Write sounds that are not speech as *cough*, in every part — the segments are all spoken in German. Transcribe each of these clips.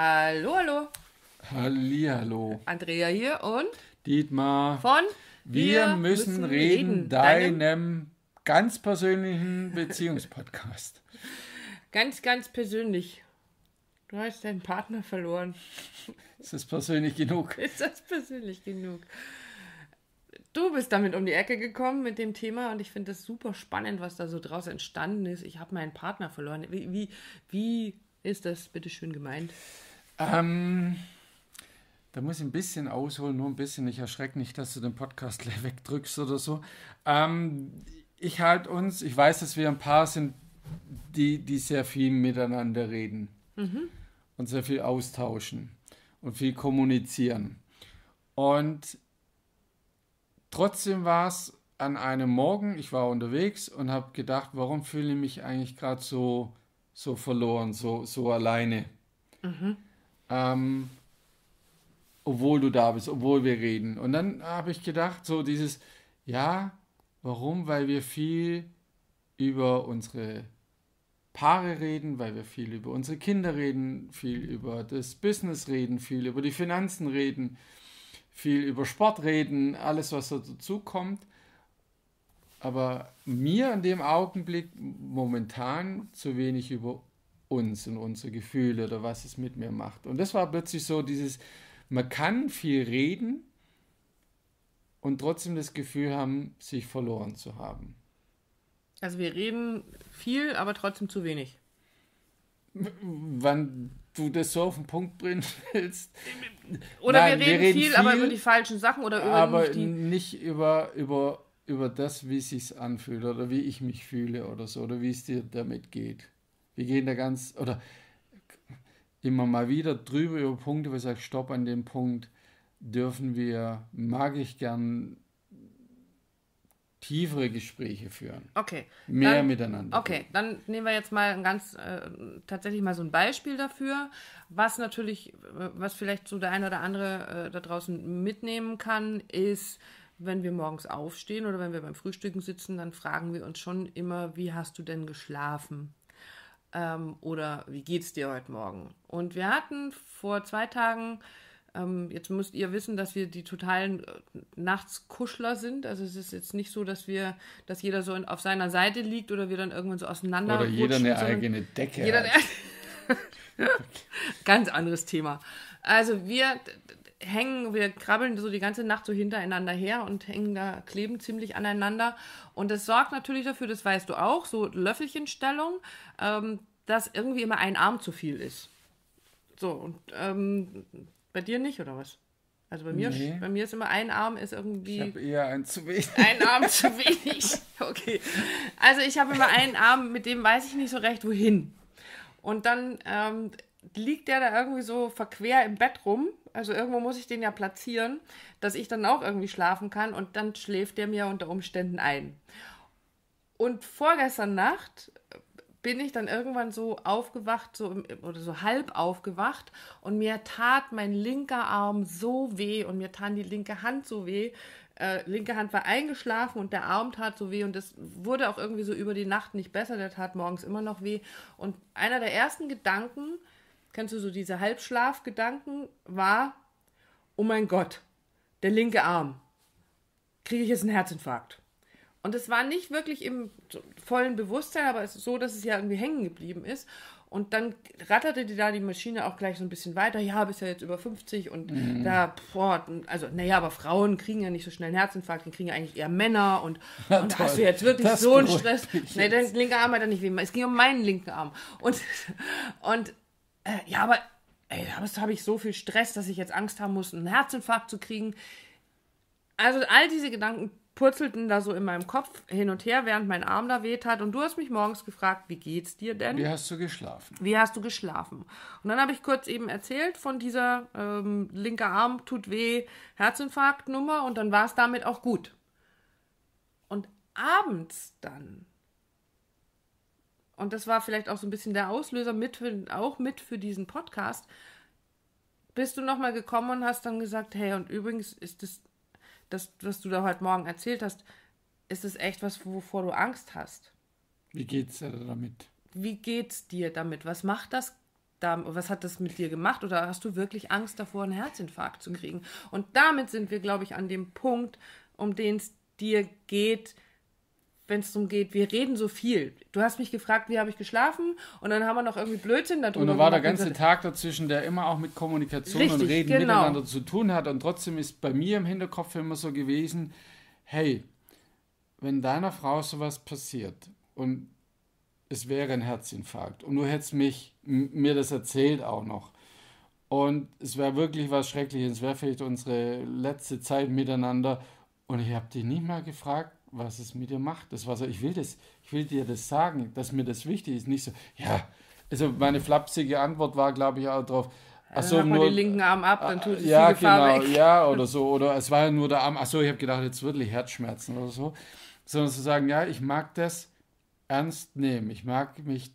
Hallo, hallo. Hallihallo. Andrea hier und Dietmar von Wir, wir müssen, müssen, reden, Deinem, deinem ganz persönlichen Beziehungspodcast. *laughs* ganz, ganz persönlich. Du hast deinen Partner verloren. Ist das persönlich genug? *laughs* Ist das persönlich genug? Du bist damit um die Ecke gekommen mit dem Thema und ich finde das super spannend, was da so draus entstanden ist. Ich habe meinen Partner verloren. Wie, wie, wie ist das bitte schön gemeint? Ähm, da muss ich ein bisschen ausholen, nur ein bisschen. Ich erschrecke nicht, dass du den Podcast gleich *laughs* wegdrückst oder so. Ähm, ich halte uns, ich weiß, dass wir ein paar sind, die, die sehr viel miteinander reden mhm. und sehr viel austauschen und viel kommunizieren. Und trotzdem war es an einem Morgen, ich war unterwegs und habe gedacht, warum fühle ich mich eigentlich gerade so so verloren, so, so alleine. Mhm. Ähm, obwohl du da bist, obwohl wir reden. Und dann habe ich gedacht, so dieses, ja, warum? Weil wir viel über unsere Paare reden, weil wir viel über unsere Kinder reden, viel über das Business reden, viel über die Finanzen reden, viel über Sport reden, alles, was dazu kommt aber mir in dem Augenblick momentan zu wenig über uns und unsere Gefühle oder was es mit mir macht. Und das war plötzlich so dieses, man kann viel reden und trotzdem das Gefühl haben, sich verloren zu haben. Also wir reden viel, aber trotzdem zu wenig. Wann du das so auf den Punkt bringen willst. Oder Nein, wir, reden wir, reden viel, viel aber über die falschen Sachen oder über aber nicht, die... nicht über über über das, wie es sich anfühlt oder wie ich mich fühle oder so oder wie es dir damit geht. Wir gehen da ganz oder immer mal wieder drüber über Punkte, wo ich sage, stopp an dem Punkt, dürfen wir, mag ich gern tiefere Gespräche führen. Okay. Mehr dann, miteinander. Okay, führen. dann nehmen wir jetzt mal ein ganz äh, tatsächlich mal so ein Beispiel dafür, was natürlich, äh, was vielleicht so der eine oder andere äh, da draußen mitnehmen kann, ist, wenn wir morgens aufstehen oder wenn wir beim Frühstücken sitzen, dann fragen wir uns schon immer, wie hast du denn geschlafen? Ähm, oder wie geht's dir heute Morgen? Und wir hatten vor zwei Tagen, ähm, jetzt müsst ihr wissen, dass wir die totalen äh, Nachtskuschler sind. Also es ist jetzt nicht so, dass wir, dass jeder so in, auf seiner Seite liegt oder wir dann irgendwann so auseinander. Oder jeder eine eigene Decke. Jeder hat. *laughs* Ganz anderes Thema. Also wir hängen, wir krabbeln so die ganze Nacht so hintereinander her und hängen da, kleben ziemlich aneinander. Und das sorgt natürlich dafür, das weißt du auch, so Löffelchenstellung, ähm, dass irgendwie immer ein Arm zu viel ist. So, und ähm, bei dir nicht, oder was? Also bei mir, nee. bei mir ist immer ein Arm ist irgendwie. Ich habe eher ein zu wenig. *laughs* Ein Arm zu wenig. Okay. Also ich habe immer einen Arm, mit dem weiß ich nicht so recht, wohin. Und dann ähm, liegt der da irgendwie so verquer im Bett rum also irgendwo muss ich den ja platzieren, dass ich dann auch irgendwie schlafen kann und dann schläft der mir unter Umständen ein. Und vorgestern Nacht bin ich dann irgendwann so aufgewacht, so im, oder so halb aufgewacht und mir tat mein linker Arm so weh und mir tat die linke Hand so weh. Äh, linke Hand war eingeschlafen und der Arm tat so weh und das wurde auch irgendwie so über die Nacht nicht besser. Der tat morgens immer noch weh. Und einer der ersten Gedanken, äh, kennst du so diese Halbschlafgedanken, war, oh mein Gott, der linke Arm, kriege ich jetzt einen Herzinfarkt. Und es war nicht wirklich im vollen Bewusstsein, aber es ist so, dass es ja irgendwie hängen geblieben ist. Und dann ratterte die da die Maschine auch gleich so ein bisschen weiter. Ja, bist ja jetzt über 50 und mhm. da, boah, also, naja, aber Frauen kriegen ja nicht so schnell einen Herzinfarkt, die kriegen ja eigentlich eher Männer und, ja, *laughs* und hast du jetzt wirklich das so einen Stress? Nee, dein linker Arm hat er nicht weh. Es ging um meinen linken Arm. Und, *laughs* und äh, ja, aber da habe ich so viel Stress, dass ich jetzt Angst haben muss, einen Herzinfarkt zu kriegen. Also all diese Gedanken purzelten da so in meinem Kopf hin und her, während mein Arm da weht hat. Und du hast mich morgens gefragt, wie geht's dir denn? Wie hast du geschlafen? Wie hast du geschlafen? Und dann habe ich kurz eben erzählt von dieser ähm, linke Arm tut weh, Herzinfarkt-Nummer und dann war es damit auch gut. Und abends dann und das war vielleicht auch so ein bisschen der Auslöser mit für, auch mit für diesen Podcast, bist du nochmal gekommen und hast dann gesagt, hey, und übrigens ist das, das, was du da heute Morgen erzählt hast, ist das echt was, wovor du Angst hast? Wie geht's dir damit? Wie geht's dir damit? Was macht das was hat das mit dir gemacht oder hast du wirklich Angst davor, einen Herzinfarkt zu kriegen? Und damit sind wir, glaube ich, an dem Punkt, um den es dir geht, wenn es darum geht, wir reden so viel. Du hast mich gefragt, wie habe ich geschlafen? Und dann haben wir noch irgendwie Blödsinn darüber. Und dann war der ganze Tag dazwischen, der immer auch mit Kommunikation Richtig, und Reden genau. miteinander zu tun hat. Und trotzdem ist bei mir im Hinterkopf immer so gewesen, hey, wenn deiner Frau sowas passiert und es wäre ein Herzinfarkt und du hättest mich, mir das erzählt auch noch und es wäre wirklich was Schreckliches, es wäre vielleicht unsere letzte Zeit miteinander und ich habe dich nicht mal gefragt, was es mit dir macht. Das war so, ich will das, ich will dir das sagen, dass mir das wichtig ist. Nicht so, ja, also meine flapsige Antwort war, glaube ich, auch drauf. Ach so, also nur den linken Arm ab, dann tut es ja, die Gefahr genau, weg. Ja, oder so. Oder es war ja nur der Arm. Achso, ich habe gedacht, jetzt wirklich Herzschmerzen oder so. Sondern zu sagen, ja, ich mag das ernst nehmen. Ich mag mich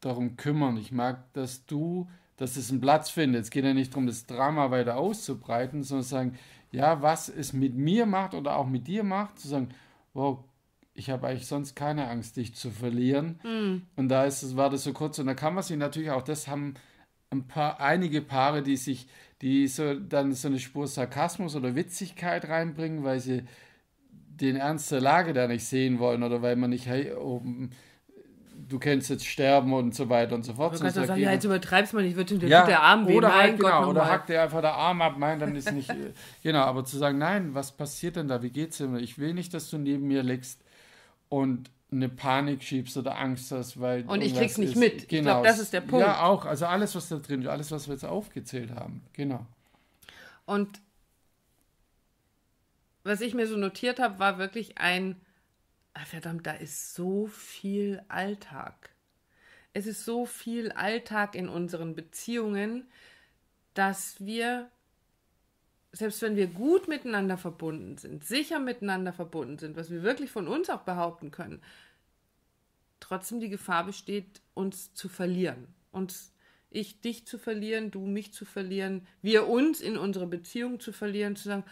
darum kümmern. Ich mag, dass du, dass es einen Platz findet. Es geht ja nicht darum, das Drama weiter auszubreiten, sondern zu sagen, ja, was es mit mir macht oder auch mit dir macht, zu sagen, wow, ich habe eigentlich sonst keine Angst, dich zu verlieren. Mhm. Und da ist, war das so kurz. Und da kann man sich natürlich auch, das haben ein paar, einige Paare, die sich, die so dann so eine Spur Sarkasmus oder Witzigkeit reinbringen, weil sie den Ernst der Lage da nicht sehen wollen oder weil man nicht, hey, oh, du kennst jetzt sterben und so weiter und so fort. Du kannst doch sagen, ja, jetzt übertreib's mal nicht, wird dir ja, der Arm weh, oder mein halt, Gott, genau, Oder hackt dir einfach der Arm ab, nein, dann ist nicht, *laughs* genau, aber zu sagen, nein, was passiert denn da, wie geht's dir? Ich will nicht, dass du neben mir liegst und eine Panik schiebst oder Angst hast, weil und ich krieg's nicht ist. mit. Genau. Ich glaube, das ist der Punkt. Ja, auch, also alles, was da drin ist, alles, was wir jetzt aufgezählt haben, genau. Und was ich mir so notiert habe, war wirklich ein Ah, verdammt, da ist so viel Alltag. Es ist so viel Alltag in unseren Beziehungen, dass wir, selbst wenn wir gut miteinander verbunden sind, sicher miteinander verbunden sind, was wir wirklich von uns auch behaupten können, trotzdem die Gefahr besteht, uns zu verlieren. Uns, ich dich zu verlieren, du mich zu verlieren, wir uns in unsere Beziehung zu verlieren, zu sagen,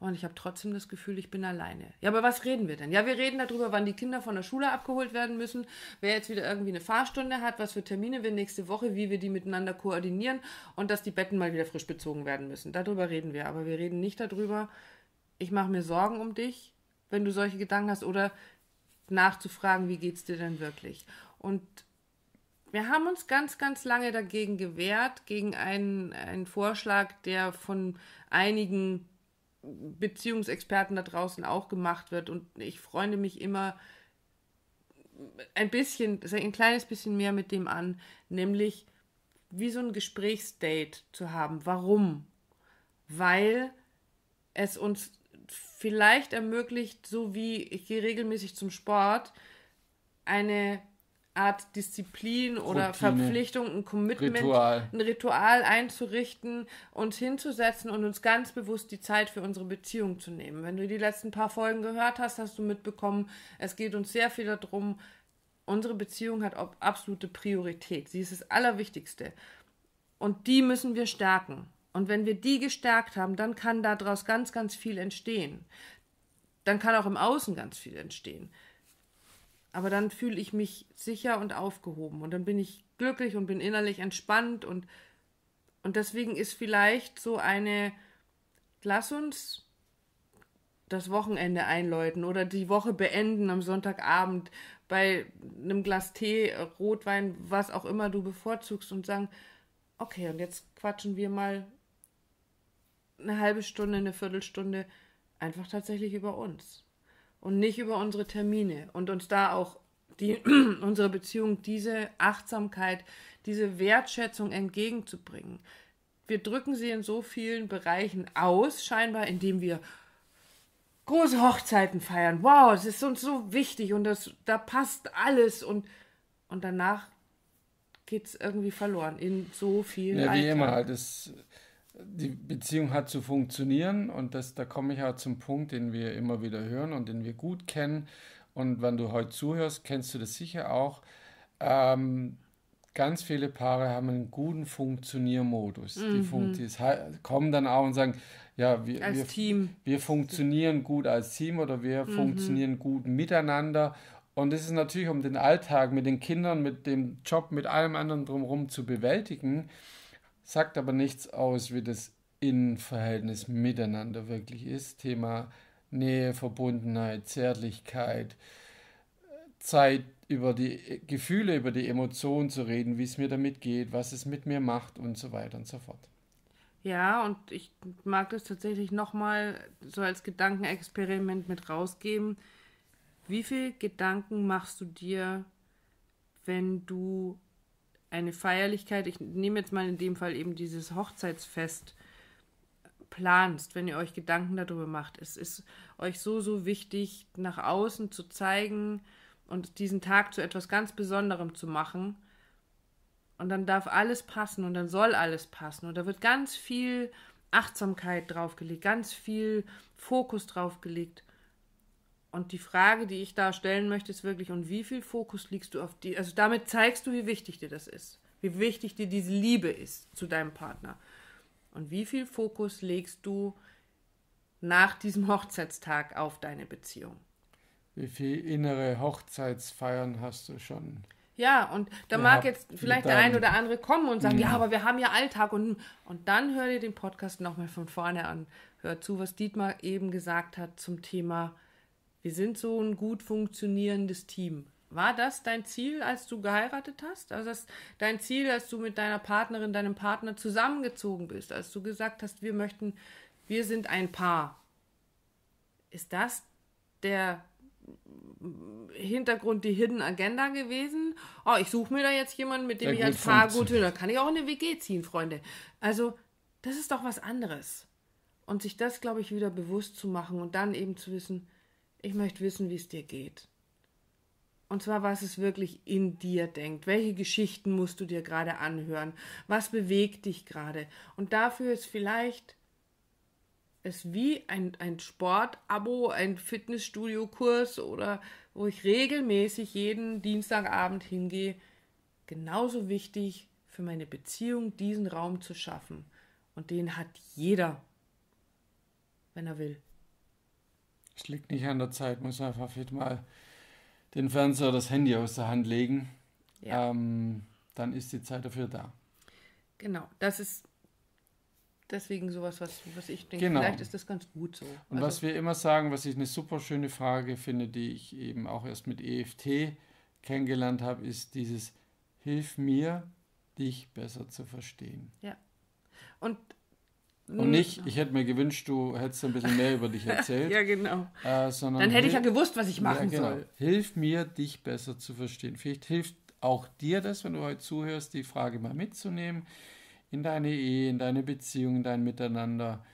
und ich habe trotzdem das Gefühl, ich bin alleine. Ja, aber was reden wir denn? Ja, wir reden darüber, wann die Kinder von der Schule abgeholt werden müssen, wer jetzt wieder irgendwie eine Fahrstunde hat, was für Termine wir nächste Woche, wie wir die miteinander koordinieren und dass die Betten mal wieder frisch bezogen werden müssen. Darüber reden wir, aber wir reden nicht darüber, ich mache mir Sorgen um dich, wenn du solche Gedanken hast oder nachzufragen, wie geht's dir denn wirklich? Und wir haben uns ganz, ganz lange dagegen gewehrt, gegen einen, einen Vorschlag, der von einigen Beziehungsexperten da draußen auch gemacht wird. Und ich freunde mich immer ein bisschen, ein kleines bisschen mehr mit dem an, nämlich wie so ein Gesprächsdate zu haben. Warum? Weil es uns vielleicht ermöglicht, so wie ich gehe regelmäßig zum Sport, eine Art Disziplin oder Routine, Verpflichtung, ein Commitment, Ritual. ein Ritual einzurichten, uns hinzusetzen und uns ganz bewusst die Zeit für unsere Beziehung zu nehmen. Wenn du die letzten paar Folgen gehört hast, hast du mitbekommen, es geht uns sehr viel darum, unsere Beziehung hat absolute Priorität. Sie ist das Allerwichtigste. Und die müssen wir stärken. Und wenn wir die gestärkt haben, dann kann daraus ganz, ganz viel entstehen. Dann kann auch im Außen ganz viel entstehen. Aber dann fühle ich mich sicher und aufgehoben und dann bin ich glücklich und bin innerlich entspannt und, und deswegen ist vielleicht so eine, lass uns das Wochenende einläuten oder die Woche beenden am Sonntagabend bei einem Glas Tee, Rotwein, was auch immer du bevorzugst und sagen, okay, und jetzt quatschen wir mal eine halbe Stunde, eine Viertelstunde einfach tatsächlich über uns und nicht über unsere Termine und uns da auch die, *clears throat* unsere Beziehung diese Achtsamkeit, diese Wertschätzung entgegenzubringen. Wir drücken sie in so vielen Bereichen aus, scheinbar, indem wir große Hochzeiten feiern. Wow, es ist uns so wichtig und das, da passt alles und, und danach geht es irgendwie verloren in so vielen. Ja, wie Alltag. immer halt. Das, die Beziehung hat zu funktionieren und das, da komme ich auch zum Punkt, den wir immer wieder hören und den wir gut kennen. Und wenn du heute zuhörst, kennst du das sicher auch. Ähm, ganz viele Paare haben einen guten Funktioniermodus. Mhm. Die, Fun die kommen dann auch und sagen, ja, wir, als wir, Team. wir funktionieren gut als Team oder wir mhm. funktionieren gut miteinander. Und es ist natürlich, um den Alltag mit den Kindern, mit dem Job, mit allem anderen drumherum zu bewältigen, sagt aber nichts aus, wie das Innenverhältnis miteinander wirklich ist. Thema Nähe, Verbundenheit, Zärtlichkeit, Zeit über die Gefühle, über die Emotionen zu reden, wie es mir damit geht, was es mit mir macht und so weiter und so fort. Ja, und ich mag das tatsächlich nochmal so als Gedankenexperiment mit rausgeben. Wie viele Gedanken machst du dir, wenn du eine Feierlichkeit, ich nehme jetzt mal in dem Fall eben dieses Hochzeitsfest, planst, wenn ihr euch Gedanken darüber macht. Es ist euch so, so wichtig, nach außen zu zeigen und diesen Tag zu etwas ganz Besonderem zu machen. Und dann darf alles passen und dann soll alles passen. Und da wird ganz viel Achtsamkeit draufgelegt, ganz viel Fokus draufgelegt. Und die Frage, die ich da stellen möchte, ist wirklich, und wie viel Fokus liegst du auf die, also damit zeigst du, wie wichtig dir das ist, wie wichtig dir diese Liebe ist zu deinem Partner. Und wie viel Fokus legst du nach diesem Hochzeitstag auf deine Beziehung? Wie viel innere Hochzeitsfeiern hast du schon? Ja, und da ja, mag jetzt vielleicht der ein oder andere kommen und sagen, ja. ja, aber wir haben ja Alltag und, und dann hör dir den Podcast nochmal von vorne an. Hör zu, was Dietmar eben gesagt hat zum Thema wir sind so ein gut funktionierendes Team. War das dein Ziel, als du geheiratet hast? Also das dein Ziel, als du mit deiner Partnerin, deinem Partner zusammengezogen bist, als du gesagt hast, wir möchten, wir sind ein Paar. Ist das der Hintergrund die Hidden Agenda gewesen? Oh, ich suche mir da jetzt jemanden, mit dem Der ich ein Paar gut höre. Da kann ich auch in eine WG ziehen, Freunde. Also, das ist doch was anderes. Und sich das, glaube ich, wieder bewusst zu machen und dann eben zu wissen, ich möchte wissen, wie es dir geht. Und zwar, was es wirklich in dir denkt. Welche Geschichten musst du dir gerade anhören? Was bewegt dich gerade? Und dafür ist vielleicht es wie ein, ein Sport-Abo, ein Fitnessstudio-Kurs oder wo ich regelmäßig jeden Dienstagabend hingehe, genauso wichtig für meine Beziehung, diesen Raum zu schaffen. Und den hat jeder, wenn er will. Es liegt nicht an der Zeit, muss einfach fit mal den Fernseher oder das Handy aus der Hand legen. Ja. Ähm, dann ist die Zeit dafür da. Genau, das ist deswegen sowas, was, was ich denke, genau. vielleicht ist das ganz gut so. Und also, was wir immer sagen, was ich eine super schöne Frage finde, die ich eben auch erst mit EFT kennengelernt habe, ist dieses Hilf mir, dich besser zu verstehen. Ja. Und und nicht, ich hätte mir gewünscht, du hättest ein bisschen mehr über dich *laughs* erzählt. ja, genau. Äh, Dann hätte ich ja gewusst, was ich machen ja, genau. soll. Hilf mir, dich besser zu verstehen. Vielleicht hilft auch dir das, wenn du heute zuhörst, die Frage mal mitzunehmen in deine Ehe, in deine Beziehung, in dein Miteinander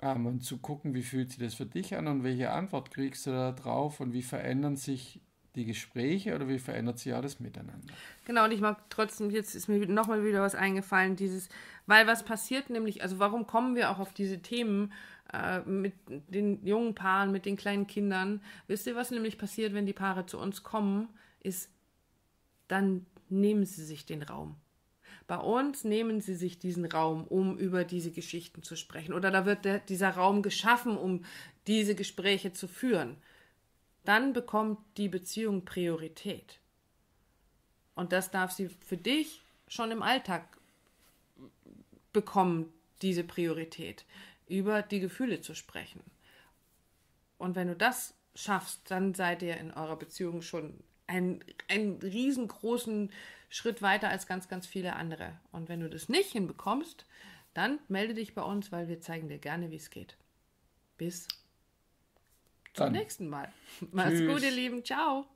ähm, und zu gucken, wie fühlt sich das für dich an und welche Antwort kriegst du da drauf und wie verändern sich die Gespräche oder wie verändert sich alles miteinander? Genau, und ich mag trotzdem, jetzt ist mir nochmal wieder was eingefallen, dieses, weil was passiert nämlich, also warum kommen wir auch auf diese Themen äh, mit den jungen Paaren, mit den kleinen Kindern? Wisst ihr, was nämlich passiert, wenn die Paare zu uns kommen, ist, dann nehmen sie sich den Raum. Bei uns nehmen sie sich diesen Raum, um über diese Geschichten zu sprechen. Oder da wird der, dieser Raum geschaffen, um diese Gespräche zu führen dann bekommt die Beziehung Priorität. Und das darf sie für dich schon im Alltag bekommen, diese Priorität, über die Gefühle zu sprechen. Und wenn du das schaffst, dann seid ihr in eurer Beziehung schon einen, einen riesengroßen Schritt weiter als ganz, ganz viele andere. Und wenn du das nicht hinbekommst, dann melde dich bei uns, weil wir zeigen dir gerne, wie es geht. Bis zum nächsten Mal. Macht's gut, ihr Lieben. Ciao.